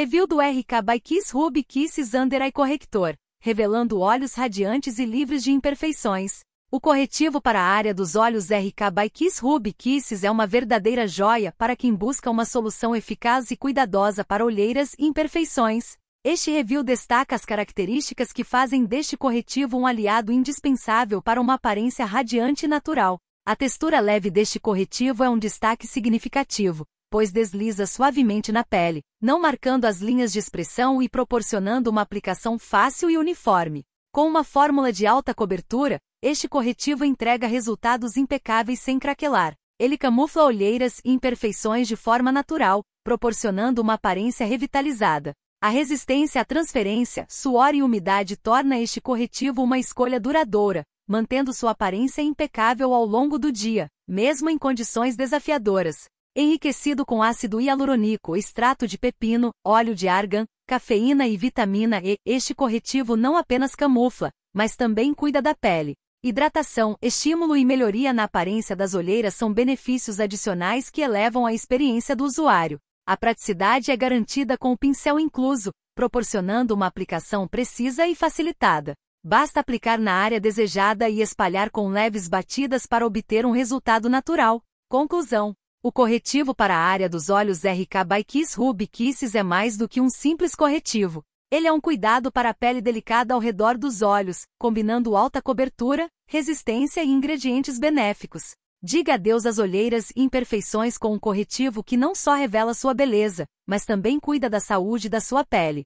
Review do RK by Kiss Ruby Kisses Under Eye Corrector, revelando olhos radiantes e livres de imperfeições. O corretivo para a área dos olhos RK by Kiss Ruby Kisses é uma verdadeira joia para quem busca uma solução eficaz e cuidadosa para olheiras e imperfeições. Este review destaca as características que fazem deste corretivo um aliado indispensável para uma aparência radiante e natural. A textura leve deste corretivo é um destaque significativo, pois desliza suavemente na pele, não marcando as linhas de expressão e proporcionando uma aplicação fácil e uniforme. Com uma fórmula de alta cobertura, este corretivo entrega resultados impecáveis sem craquelar. Ele camufla olheiras e imperfeições de forma natural, proporcionando uma aparência revitalizada. A resistência à transferência, suor e umidade torna este corretivo uma escolha duradoura, mantendo sua aparência impecável ao longo do dia, mesmo em condições desafiadoras enriquecido com ácido hialurônico, extrato de pepino, óleo de argan, cafeína e vitamina E. Este corretivo não apenas camufla, mas também cuida da pele. Hidratação, estímulo e melhoria na aparência das olheiras são benefícios adicionais que elevam a experiência do usuário. A praticidade é garantida com o pincel incluso, proporcionando uma aplicação precisa e facilitada. Basta aplicar na área desejada e espalhar com leves batidas para obter um resultado natural. Conclusão: o corretivo para a área dos olhos RK by Kiss Ruby Kisses é mais do que um simples corretivo. Ele é um cuidado para a pele delicada ao redor dos olhos, combinando alta cobertura, resistência e ingredientes benéficos. Diga adeus às olheiras e imperfeições com um corretivo que não só revela sua beleza, mas também cuida da saúde da sua pele.